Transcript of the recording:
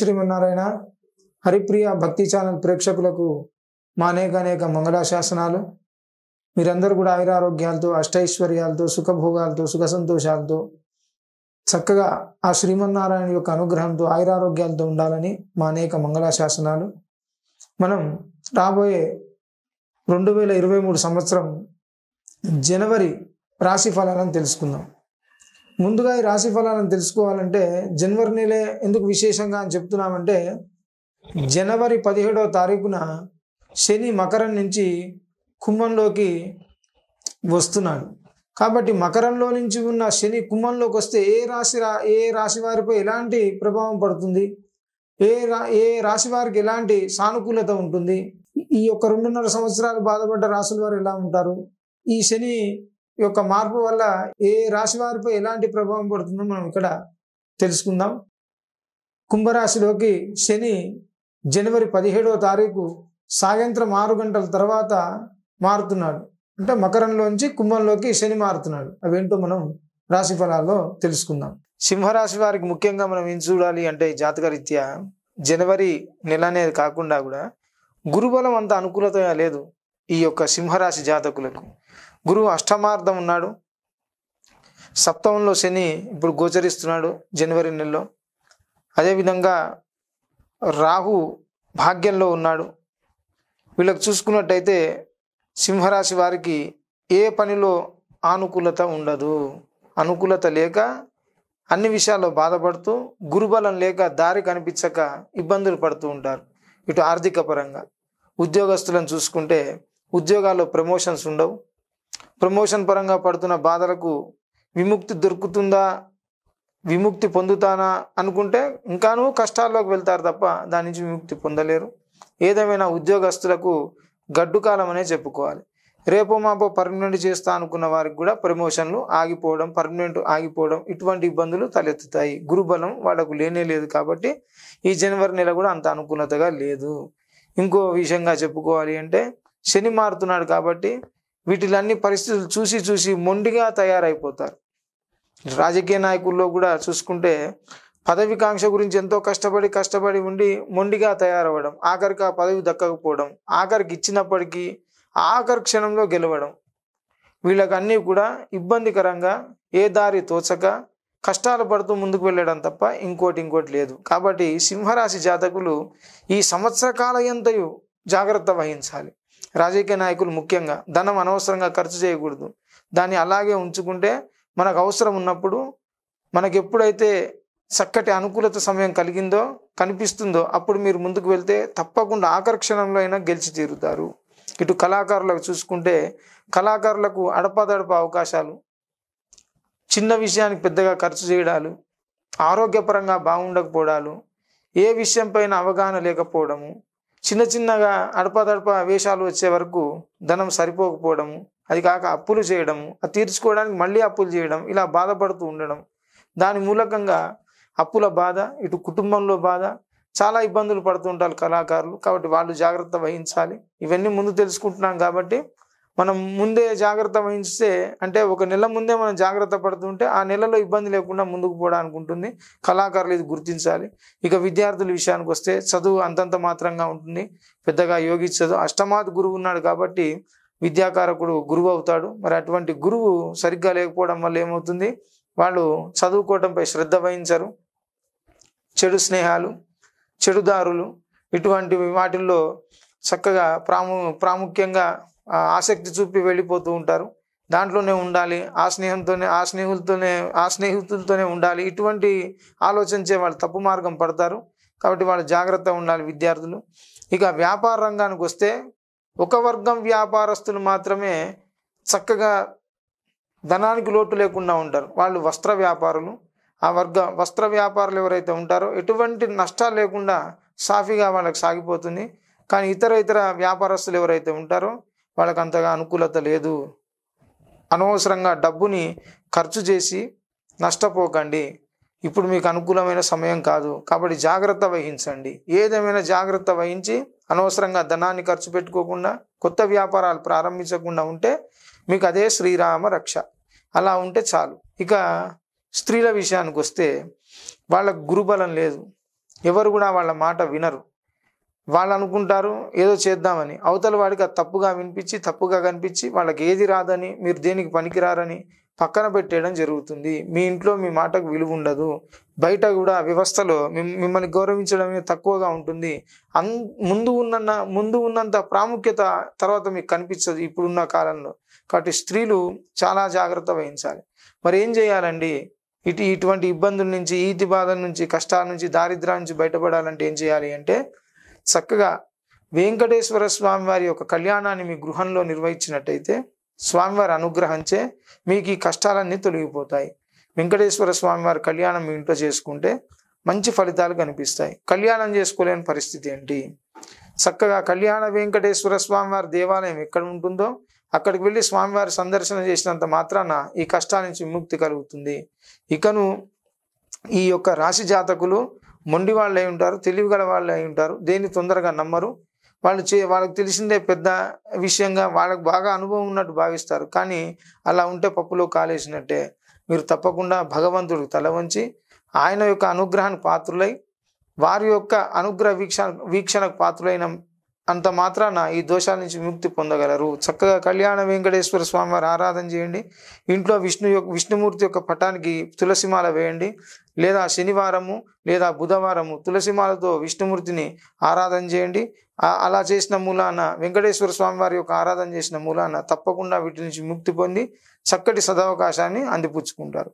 శ్రీమన్నారాయణ హరిప్రియ భక్తి ఛానల్ ప్రేక్షకులకు మా అనేక అనేక మంగళాశాసనాలు మీరందరూ కూడా ఆయురారోగ్యాలతో అష్టైశ్వర్యాలతో సుఖభోగాలతో సుఖ సంతోషాలతో చక్కగా ఆ శ్రీమన్నారాయణ యొక్క అనుగ్రహంతో ఆయురారోగ్యాలతో ఉండాలని మా అనేక మంగళాశాసనాలు మనం రాబోయే రెండు వేల ఇరవై మూడు సంవత్సరం జనవరి రాశి ఫలాలను తెలుసుకుందాం ముందుగా ఈ రాశి ఫలాలను తెలుసుకోవాలంటే జనవరి నెలే ఎందుకు విశేషంగా అని చెప్తున్నామంటే జనవరి పదిహేడవ తారీఖున శని మకరం నుంచి కుంభంలోకి వస్తున్నాడు కాబట్టి మకరంలో నుంచి ఉన్న శని కుంభంలోకి వస్తే ఏ రాశి రా ఏ రాశి వారిపై ఎలాంటి ప్రభావం పడుతుంది ఏ రా ఏ రాశి వారికి ఎలాంటి సానుకూలత ఉంటుంది ఈ యొక్క రెండున్నర సంవత్సరాలు బాధపడ్డ రాశుల వారు ఎలా ఉంటారు ఈ శని ఈ యొక్క మార్పు వల్ల ఏ రాశి వారిపై ఎలాంటి ప్రభావం పడుతుందో మనం ఇక్కడ తెలుసుకుందాం కుంభరాశిలోకి శని జనవరి పదిహేడవ తారీఖు సాయంత్రం ఆరు గంటల తర్వాత మారుతున్నాడు అంటే మకరంలోంచి కుంభంలోకి శని మారుతున్నాడు అవేంటో మనం రాశి ఫలాల్లో తెలుసుకుందాం సింహరాశి వారికి ముఖ్యంగా మనం ఏం చూడాలి అంటే జాతకరీత్యా జనవరి నెల అనేది కాకుండా కూడా గురుబలం అంత అనుకూలత లేదు ఈ యొక్క సింహరాశి జాతకులకు గురువు అష్టమార్థం ఉన్నాడు సప్తమంలో శని ఇప్పుడు గోచరిస్తున్నాడు జనవరి నెలలో అదేవిధంగా రాహు భాగ్యంలో ఉన్నాడు వీళ్ళకి చూసుకున్నట్టయితే సింహరాశి వారికి ఏ పనిలో ఆనుకూలత ఉండదు అనుకూలత లేక అన్ని విషయాల్లో బాధపడుతూ గురుబలం లేక దారి కనిపించక ఇబ్బందులు పడుతూ ఉంటారు ఇటు ఆర్థిక పరంగా ఉద్యోగస్తులను చూసుకుంటే ఉద్యోగాల్లో ప్రమోషన్స్ ఉండవు ప్రమోషన్ పరంగా పడుతున్న బాధలకు విముక్తి దొరుకుతుందా విముక్తి పొందుతానా అనుకుంటే ఇంకానూ కష్టాల్లోకి వెళ్తారు తప్ప దాని నుంచి విముక్తి పొందలేరు ఏదేమైనా ఉద్యోగస్తులకు గడ్డుకాలం అనే చెప్పుకోవాలి రేపో మాపో పర్మనెంట్ చేస్తా అనుకున్న వారికి కూడా ప్రమోషన్లు ఆగిపోవడం పర్మనెంట్ ఆగిపోవడం ఇటువంటి ఇబ్బందులు తలెత్తుతాయి గురుబలం వాళ్లకు లేనే లేదు కాబట్టి ఈ జనవరి నెల కూడా అంత అనుకూలతగా లేదు ఇంకో విషయంగా చెప్పుకోవాలి అంటే శని మారుతున్నాడు కాబట్టి వీటిలన్నీ పరిస్థితులు చూసి చూసి మొండిగా తయారైపోతారు రాజకీయ నాయకుల్లో కూడా చూసుకుంటే పదవికాంక్ష గురించి ఎంతో కష్టపడి కష్టపడి ఉండి మొండిగా తయారవ్వడం ఆఖరికి ఆ పదవి దక్కకపోవడం ఆఖరికి ఇచ్చినప్పటికీ ఆఖరి క్షణంలో గెలవడం వీళ్ళకన్నీ కూడా ఇబ్బందికరంగా ఏ దారి తోచక కష్టాలు పడుతూ ముందుకు వెళ్ళడం తప్ప ఇంకోటి ఇంకోటి లేదు కాబట్టి సింహరాశి జాతకులు ఈ సంవత్సర కాలయంతయు జాగ్రత్త వహించాలి రాజకీయ నాయకులు ముఖ్యంగా ధనం అనవసరంగా ఖర్చు చేయకూడదు దాన్ని అలాగే ఉంచుకుంటే మనకు అవసరం ఉన్నప్పుడు మనకు ఎప్పుడైతే చక్కటి అనుకూలత సమయం కలిగిందో కనిపిస్తుందో అప్పుడు మీరు ముందుకు వెళ్తే తప్పకుండా ఆకర్షణలో అయినా గెలిచి తీరుతారు ఇటు కళాకారులకు చూసుకుంటే కళాకారులకు అడపాదడప అవకాశాలు చిన్న విషయానికి పెద్దగా ఖర్చు చేయడాలు ఆరోగ్యపరంగా బాగుండకపోవడాలు ఏ విషయంపైన అవగాహన లేకపోవడము చిన్న చిన్నగా అడపదడప వేషాలు వచ్చే వరకు ధనం సరిపోకపోవడం అది కాక అప్పులు చేయడం అది తీర్చుకోవడానికి మళ్ళీ అప్పులు చేయడం ఇలా బాధపడుతూ ఉండడం దాని మూలకంగా అప్పుల బాధ ఇటు కుటుంబంలో బాధ చాలా ఇబ్బందులు పడుతుంటారు కళాకారులు కాబట్టి వాళ్ళు జాగ్రత్త వహించాలి ఇవన్నీ ముందు తెలుసుకుంటున్నాం కాబట్టి మనం ముందే జాగ్రత్త వహించితే అంటే ఒక నెల ముందే మనం జాగ్రత్త పడుతుంటే ఆ నెలలో ఇబ్బంది లేకుండా ముందుకు పోవడానికి ఉంటుంది కళాకారులు ఇది గుర్తించాలి ఇక విద్యార్థుల విషయానికి వస్తే చదువు అంతంత మాత్రంగా ఉంటుంది పెద్దగా యోగించదు అష్టమాత్ గురువు ఉన్నాడు కాబట్టి విద్యాకారకుడు గురువు అవుతాడు మరి అటువంటి గురువు సరిగ్గా లేకపోవడం వల్ల ఏమవుతుంది వాళ్ళు చదువుకోవడంపై శ్రద్ధ వహించరు చెడు స్నేహాలు చెడుదారులు ఇటువంటి వాటిల్లో చక్కగా ప్రాము ప్రాముఖ్యంగా ఆసక్తి చూపి వెళ్ళిపోతూ ఉంటారు దాంట్లోనే ఉండాలి ఆ స్నేహంతోనే ఆ స్నేహితులతోనే ఆ స్నేహితులతోనే ఉండాలి ఇటువంటి ఆలోచించే వాళ్ళు తప్పు మార్గం పడతారు కాబట్టి వాళ్ళు జాగ్రత్త ఉండాలి విద్యార్థులు ఇక వ్యాపార రంగానికి వస్తే ఒక వర్గం వ్యాపారస్తులు మాత్రమే చక్కగా ధనానికి లోటు లేకుండా ఉంటారు వాళ్ళు వస్త్ర వ్యాపారులు ఆ వర్గ వస్త్ర వ్యాపారులు ఎవరైతే ఉంటారో ఎటువంటి నష్టాలు లేకుండా సాఫీగా వాళ్ళకి సాగిపోతుంది కానీ ఇతర ఇతర వ్యాపారస్తులు ఎవరైతే ఉంటారో వాళ్ళకి అంతగా అనుకూలత లేదు అనవసరంగా డబ్బుని ఖర్చు చేసి నష్టపోకండి ఇప్పుడు మీకు అనుకూలమైన సమయం కాదు కాబట్టి జాగ్రత్త వహించండి ఏదేమైనా జాగ్రత్త వహించి అనవసరంగా ధనాన్ని ఖర్చు పెట్టుకోకుండా కొత్త వ్యాపారాలు ప్రారంభించకుండా ఉంటే మీకు అదే శ్రీరామ రక్ష అలా ఉంటే చాలు ఇక స్త్రీల విషయానికి వస్తే వాళ్ళకు గురుబలం లేదు ఎవరు కూడా వాళ్ళ మాట వినరు వాళ్ళు అనుకుంటారు ఏదో చేద్దామని అవతల వాడికి అది తప్పుగా వినిపించి తప్పుగా కనిపించి వాళ్ళకి ఏది రాదని మీరు దేనికి పనికిరారని పక్కన పెట్టేయడం జరుగుతుంది మీ ఇంట్లో మీ మాటకు విలువ ఉండదు బయట కూడా వ్యవస్థలో మిమ్మల్ని గౌరవించడమే తక్కువగా ఉంటుంది అన్ ముందు ఉన్న ముందు ఉన్నంత ప్రాముఖ్యత తర్వాత మీకు కనిపించదు ఇప్పుడున్న కాలంలో కాబట్టి స్త్రీలు చాలా జాగ్రత్త వహించాలి మరి ఏం చేయాలండి ఇటు ఇటువంటి ఇబ్బందుల నుంచి ఈతి బాధల నుంచి కష్టాల నుంచి దారిద్ర్యాల నుంచి బయటపడాలంటే ఏం చేయాలి అంటే చక్కగా వెంకటేశ్వర స్వామి వారి యొక్క కళ్యాణాన్ని మీ గృహంలో నిర్వహించినట్టయితే స్వామివారి అనుగ్రహంచే మీకు ఈ కష్టాలన్నీ తొలగిపోతాయి వెంకటేశ్వర స్వామివారి కళ్యాణం మీ ఇంట్లో చేసుకుంటే మంచి ఫలితాలు కనిపిస్తాయి కళ్యాణం చేసుకోలేని పరిస్థితి ఏంటి చక్కగా కళ్యాణ వెంకటేశ్వర స్వామివారి దేవాలయం ఎక్కడ ఉంటుందో అక్కడికి వెళ్ళి స్వామివారి సందర్శన చేసినంత మాత్రాన ఈ కష్టాల నుంచి విముక్తి కలుగుతుంది ఇకను ఈ యొక్క రాశి జాతకులు మొండి వాళ్ళు అయి ఉంటారు తెలివిగల వాళ్ళు అయి ఉంటారు దేన్ని తొందరగా నమ్మరు వాళ్ళు చే వాళ్ళకి తెలిసిందే పెద్ద విషయంగా వాళ్ళకు బాగా అనుభవం ఉన్నట్టు భావిస్తారు కానీ అలా ఉంటే పప్పులో కాలేసినట్టే మీరు తప్పకుండా భగవంతుడికి తల వంచి ఆయన యొక్క అనుగ్రహానికి పాత్రులై వారి యొక్క అనుగ్రహ వీక్ష వీక్షణకు పాత్రులైన అంత మాత్రాన ఈ దోషాల నుంచి విముక్తి పొందగలరు చక్కగా కళ్యాణ వెంకటేశ్వర స్వామివారి ఆరాధన చేయండి ఇంట్లో విష్ణు యొక్క విష్ణుమూర్తి యొక్క పటానికి తులసిమాల వేయండి లేదా శనివారము లేదా బుధవారము తులసిమాలతో విష్ణుమూర్తిని ఆరాధన చేయండి అలా చేసిన మూలాన వెంకటేశ్వర స్వామివారి యొక్క ఆరాధన చేసిన మూలాన తప్పకుండా వీటి నుంచి ముక్తి పొంది చక్కటి సదవకాశాన్ని అందిపుచ్చుకుంటారు